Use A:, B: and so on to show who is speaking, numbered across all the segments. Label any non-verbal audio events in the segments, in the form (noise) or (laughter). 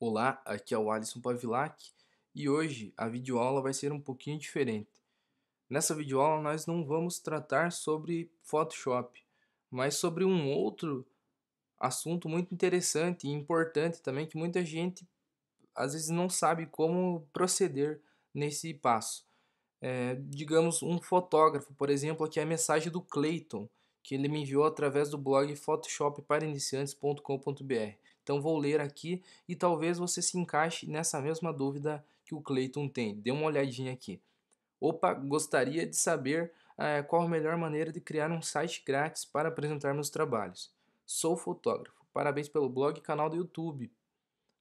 A: Olá, aqui é o Alisson Pavilac e hoje a videoaula vai ser um pouquinho diferente. Nessa videoaula nós não vamos tratar sobre Photoshop, mas sobre um outro assunto muito interessante e importante também que muita gente às vezes não sabe como proceder nesse passo. É, digamos um fotógrafo, por exemplo, aqui é a mensagem do Clayton que ele me enviou através do blog photoshoppariniciantes.com.br. Então vou ler aqui e talvez você se encaixe nessa mesma dúvida que o Clayton tem. Dê uma olhadinha aqui. Opa, gostaria de saber é, qual a melhor maneira de criar um site grátis para apresentar meus trabalhos. Sou fotógrafo. Parabéns pelo blog e canal do YouTube.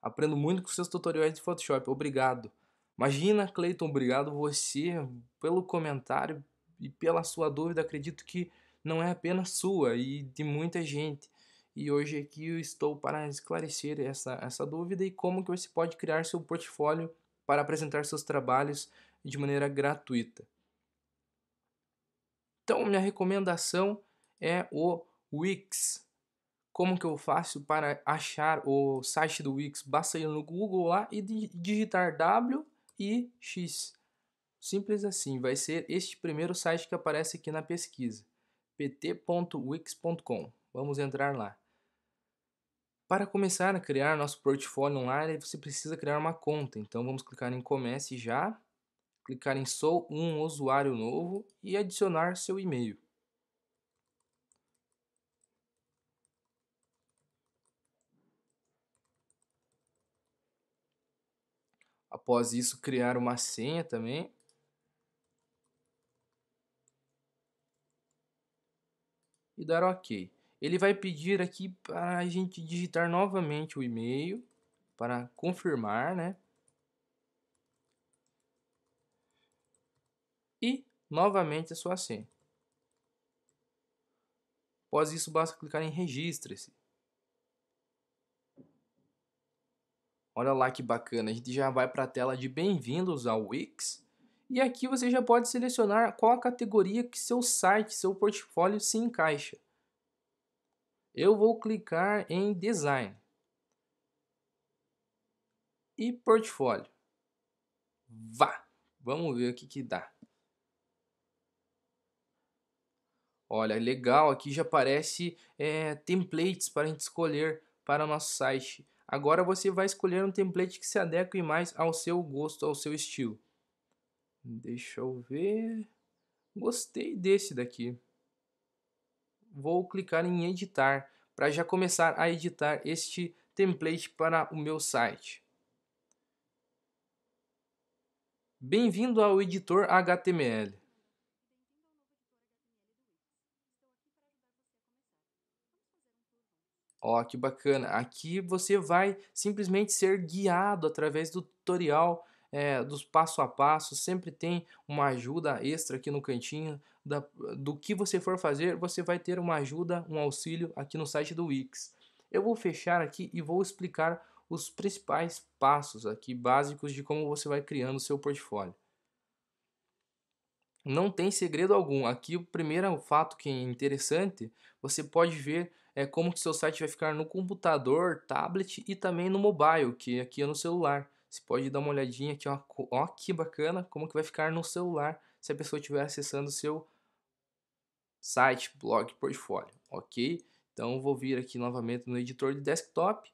A: Aprendo muito com seus tutoriais de Photoshop. Obrigado. Imagina, Clayton, obrigado você pelo comentário e pela sua dúvida. Acredito que não é apenas sua e de muita gente e hoje aqui eu estou para esclarecer essa, essa dúvida e como que você pode criar seu portfólio para apresentar seus trabalhos de maneira gratuita. Então, minha recomendação é o Wix. Como que eu faço para achar o site do Wix? Basta ir no Google lá e digitar W e X. Simples assim, vai ser este primeiro site que aparece aqui na pesquisa, pt.wix.com. Vamos entrar lá. Para começar a criar nosso portfólio online, você precisa criar uma conta. Então vamos clicar em Comece já, clicar em Sou um usuário novo e adicionar seu e-mail. Após isso, criar uma senha também. E dar OK. Ele vai pedir aqui para a gente digitar novamente o e-mail para confirmar, né? E novamente a sua senha. Após isso, basta clicar em registre-se. Olha lá que bacana, a gente já vai para a tela de bem-vindos ao Wix. E aqui você já pode selecionar qual a categoria que seu site, seu portfólio se encaixa. Eu vou clicar em Design e Portfólio. Vá! Vamos ver o que, que dá. Olha, legal, aqui já aparece é, templates para a gente escolher para o nosso site. Agora você vai escolher um template que se adeque mais ao seu gosto, ao seu estilo. Deixa eu ver. Gostei desse daqui vou clicar em editar para já começar a editar este template para o meu site. Bem-vindo ao editor HTML. Ó, oh, que bacana! Aqui você vai simplesmente ser guiado através do tutorial é, dos passo a passo, sempre tem uma ajuda extra aqui no cantinho. Da, do que você for fazer, você vai ter uma ajuda, um auxílio aqui no site do Wix. Eu vou fechar aqui e vou explicar os principais passos aqui básicos de como você vai criando o seu portfólio. Não tem segredo algum. Aqui o primeiro o fato que é interessante, você pode ver é, como que seu site vai ficar no computador, tablet e também no mobile, que aqui é no celular. Você pode dar uma olhadinha aqui, ó, ó que bacana, como que vai ficar no celular se a pessoa estiver acessando o seu site, blog, portfólio, ok? Então vou vir aqui novamente no editor de desktop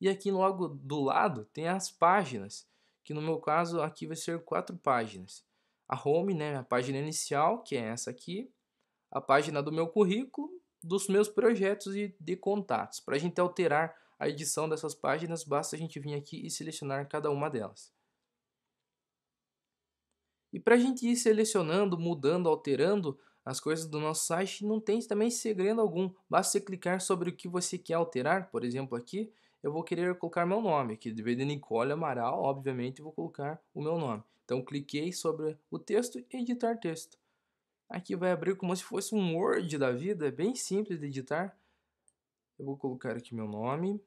A: e aqui logo do lado tem as páginas, que no meu caso aqui vai ser quatro páginas. A home, né, a página inicial, que é essa aqui, a página do meu currículo, dos meus projetos e de contatos. Para a gente alterar a edição dessas páginas, basta a gente vir aqui e selecionar cada uma delas. E para a gente ir selecionando, mudando, alterando as coisas do nosso site, não tem também segredo algum. Basta você clicar sobre o que você quer alterar. Por exemplo, aqui eu vou querer colocar meu nome. Aqui, de vez de Nicole Amaral, obviamente, vou colocar o meu nome. Então, cliquei sobre o texto e editar texto. Aqui vai abrir como se fosse um Word da vida, é bem simples de editar. Eu vou colocar aqui meu nome.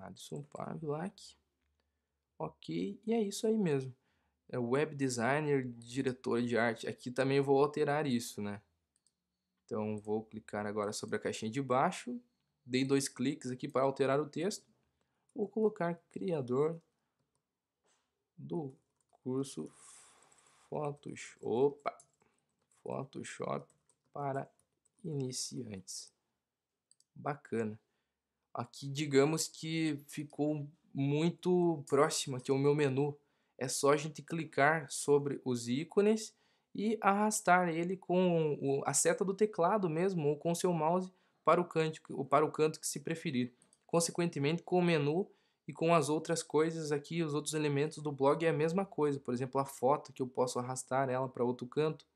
A: Adson Pavlak. Ok, e é isso aí mesmo. É web designer, diretor de arte. Aqui também eu vou alterar isso, né? Então vou clicar agora sobre a caixinha de baixo. Dei dois cliques aqui para alterar o texto. Vou colocar criador do curso Photoshop, Opa, Photoshop para iniciantes. Bacana. Aqui, digamos que ficou muito próximo aqui o meu menu. É só a gente clicar sobre os ícones e arrastar ele com a seta do teclado mesmo, ou com seu mouse, para o, canto, ou para o canto que se preferir. Consequentemente, com o menu e com as outras coisas aqui, os outros elementos do blog é a mesma coisa. Por exemplo, a foto que eu posso arrastar ela para outro canto.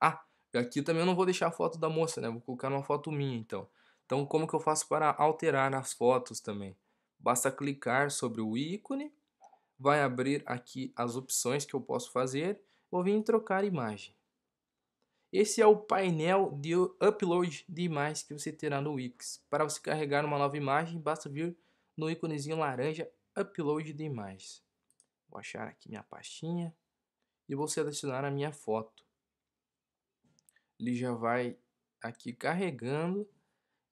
A: Ah, Aqui também eu não vou deixar a foto da moça, né? Vou colocar uma foto minha, então. Então, como que eu faço para alterar as fotos também? Basta clicar sobre o ícone, vai abrir aqui as opções que eu posso fazer, vou vir em trocar imagem. Esse é o painel de upload de imagens que você terá no Wix. Para você carregar uma nova imagem, basta vir no íconezinho laranja Upload de imagens. Vou achar aqui minha pastinha e vou selecionar a minha foto ele já vai aqui carregando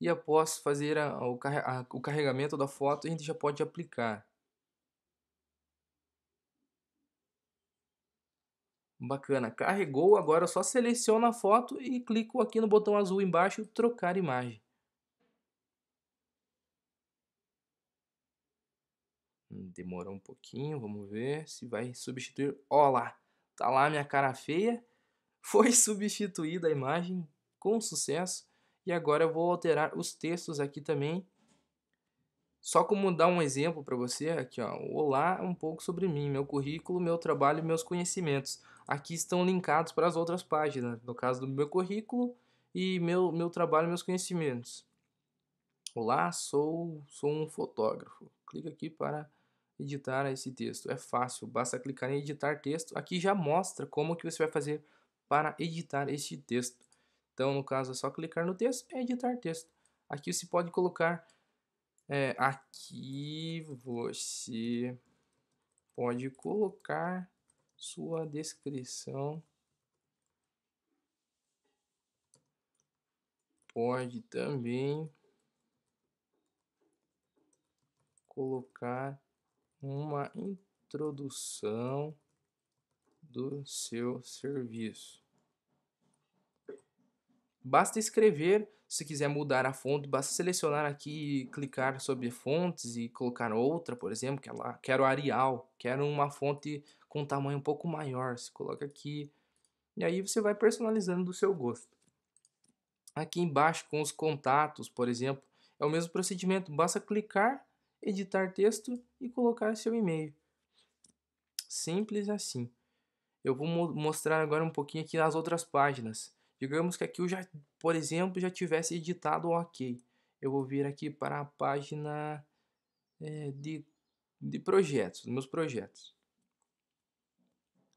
A: e após fazer a, o, a, o carregamento da foto, a gente já pode aplicar. Bacana, carregou, agora só seleciona a foto e clico aqui no botão azul embaixo, trocar imagem. Hum, demorou um pouquinho, vamos ver se vai substituir. Olha lá, tá lá minha cara feia foi (laughs) substituída a imagem com sucesso e agora eu vou alterar os textos aqui também. Só como dar um exemplo para você, aqui ó, olá, é um pouco sobre mim, meu currículo, meu trabalho e meus conhecimentos. Aqui estão linkados para as outras páginas, no caso do meu currículo e meu, meu trabalho e meus conhecimentos. Olá, sou, sou um fotógrafo. Clica aqui para editar esse texto. É fácil, basta clicar em editar texto. Aqui já mostra como que você vai fazer para editar este texto. Então, no caso, é só clicar no texto e editar texto. Aqui você pode colocar, é, aqui você pode colocar sua descrição. Pode também colocar uma introdução do seu serviço. Basta escrever, se quiser mudar a fonte, basta selecionar aqui e clicar sobre fontes e colocar outra, por exemplo, que é lá, quero Arial, quero uma fonte com um tamanho um pouco maior, se coloca aqui. E aí você vai personalizando do seu gosto. Aqui embaixo com os contatos, por exemplo, é o mesmo procedimento, basta clicar, editar texto e colocar seu e-mail. Simples assim. Eu vou mostrar agora um pouquinho aqui nas outras páginas. Digamos que aqui eu já, por exemplo, já tivesse editado OK. Eu vou vir aqui para a página é, de, de projetos, meus projetos.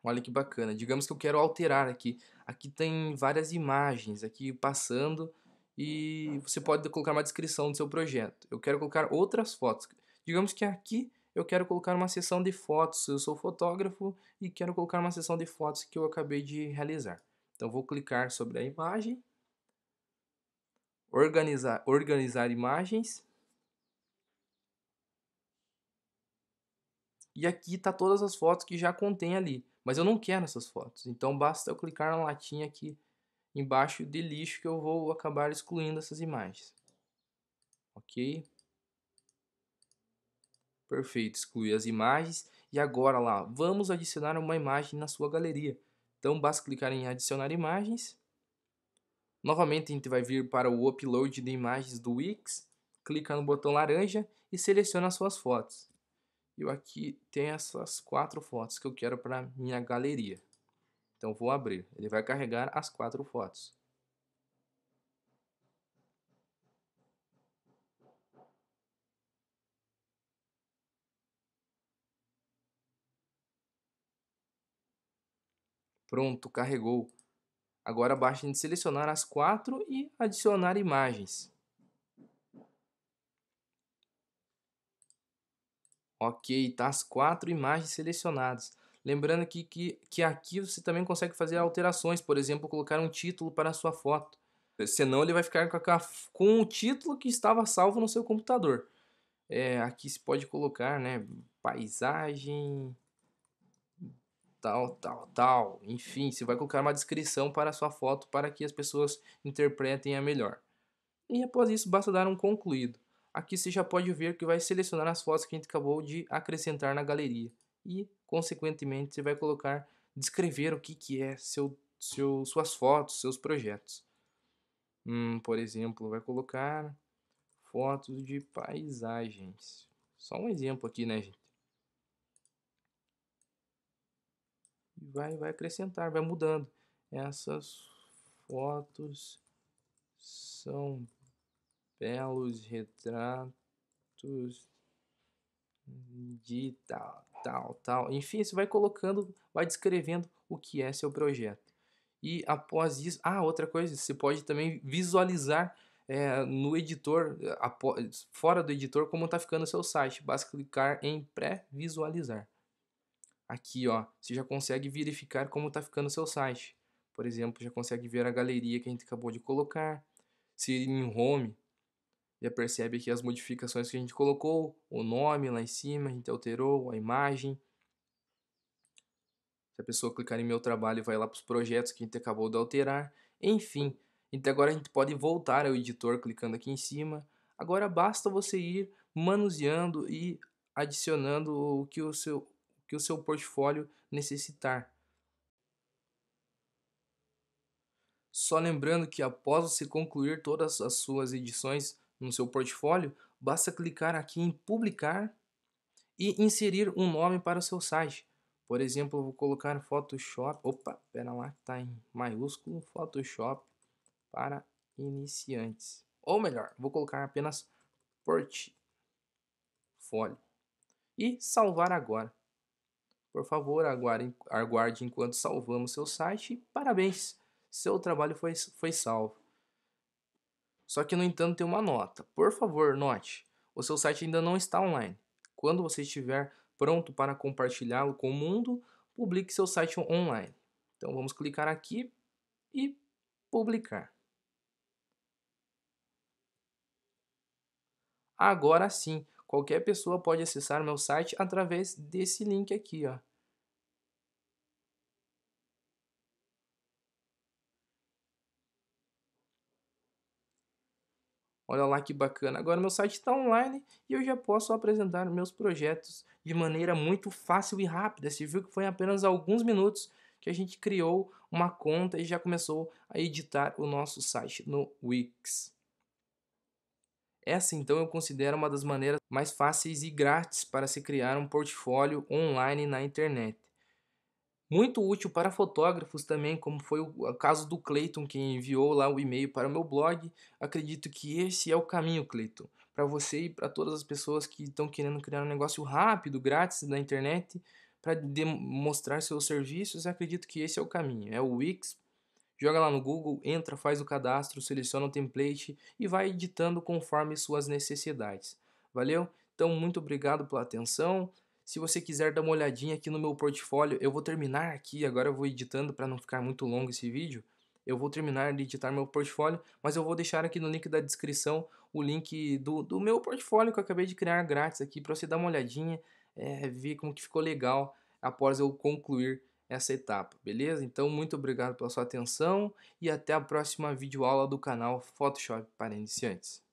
A: Olha que bacana. Digamos que eu quero alterar aqui. Aqui tem várias imagens aqui passando e você pode colocar uma descrição do seu projeto. Eu quero colocar outras fotos. Digamos que aqui eu quero colocar uma sessão de fotos, eu sou fotógrafo e quero colocar uma sessão de fotos que eu acabei de realizar. Então vou clicar sobre a imagem, organizar, organizar imagens. E aqui está todas as fotos que já contém ali, mas eu não quero essas fotos. Então basta eu clicar na latinha aqui embaixo de lixo que eu vou acabar excluindo essas imagens. Ok? Perfeito, exclui as imagens. E agora lá, vamos adicionar uma imagem na sua galeria. Então basta clicar em adicionar imagens. Novamente a gente vai vir para o upload de imagens do Wix. Clica no botão laranja e seleciona as suas fotos. Eu aqui tenho essas quatro fotos que eu quero para minha galeria. Então vou abrir. Ele vai carregar as quatro fotos. Pronto, carregou. Agora basta de selecionar as quatro e adicionar imagens. Ok, tá as quatro imagens selecionadas. Lembrando que, que, que aqui você também consegue fazer alterações, por exemplo, colocar um título para a sua foto. Senão ele vai ficar com, a, com o título que estava salvo no seu computador. É, aqui se pode colocar, né, paisagem, tal, tal, tal. Enfim, você vai colocar uma descrição para a sua foto para que as pessoas interpretem a melhor. E após isso, basta dar um concluído. Aqui você já pode ver que vai selecionar as fotos que a gente acabou de acrescentar na galeria. E, consequentemente, você vai colocar, descrever o que, que é seu, seu, suas fotos, seus projetos. Hum, por exemplo, vai colocar fotos de paisagens. Só um exemplo aqui, né, gente? vai, vai acrescentar, vai mudando. Essas fotos são belos retratos de tal, tal, tal. Enfim, você vai colocando, vai descrevendo o que é seu projeto. E após isso, ah, outra coisa, você pode também visualizar é, no editor, eh, após, fora do editor, como está ficando o seu site. Basta clicar em pré-visualizar. Aqui, ó, você já consegue verificar como está ficando o seu site. Por exemplo, já consegue ver a galeria que a gente acabou de colocar. Se em home, já percebe aqui as modificações que a gente colocou, o nome lá em cima, a gente alterou, a imagem. Se a pessoa clicar em meu trabalho, vai lá para os projetos que a gente acabou de alterar. Enfim, então agora a gente pode voltar ao editor clicando aqui em cima. Agora basta você ir manuseando e adicionando o que o seu que o seu portfólio necessitar. Só lembrando que após você concluir todas as suas edições no seu portfólio, basta clicar aqui em publicar e inserir um nome para o seu site. Por exemplo, eu vou colocar Photoshop, opa, pera lá, tá em maiúsculo, Photoshop para iniciantes. Ou melhor, vou colocar apenas portfólio e salvar agora. Por favor, aguarde, aguarde enquanto salvamos seu site parabéns! Seu trabalho foi, foi salvo. Só que, no entanto, tem uma nota. Por favor, note: o seu site ainda não está online. Quando você estiver pronto para compartilhá-lo com o mundo, publique seu site online. Então vamos clicar aqui e publicar. Agora sim, Qualquer pessoa pode acessar meu site através desse link aqui, ó. Olha lá que bacana. Agora meu site está online e eu já posso apresentar meus projetos de maneira muito fácil e rápida. Você viu que foi em apenas alguns minutos que a gente criou uma conta e já começou a editar o nosso site no Wix. Essa, é assim, então, eu considero uma das maneiras mais fáceis e grátis para se criar um portfólio online na internet. Muito útil para fotógrafos também, como foi o caso do Cleiton que enviou lá o e-mail para o meu blog. Acredito que esse é o caminho, Cleiton, para você e para todas as pessoas que estão querendo criar um negócio rápido, grátis na internet, para mostrar seus serviços. Acredito que esse é o caminho, é o Wix Joga lá no Google, entra, faz o cadastro, seleciona o template e vai editando conforme suas necessidades. Valeu? Então, muito obrigado pela atenção. Se você quiser dar uma olhadinha aqui no meu portfólio, eu vou terminar aqui, agora eu vou editando para não ficar muito longo esse vídeo. Eu vou terminar de editar meu portfólio, mas eu vou deixar aqui no link da descrição o link do, do meu portfólio que eu acabei de criar grátis aqui para você dar uma olhadinha, é, ver como que ficou legal após eu concluir essa etapa, beleza? Então, muito obrigado pela sua atenção e até a próxima videoaula do canal Photoshop para iniciantes.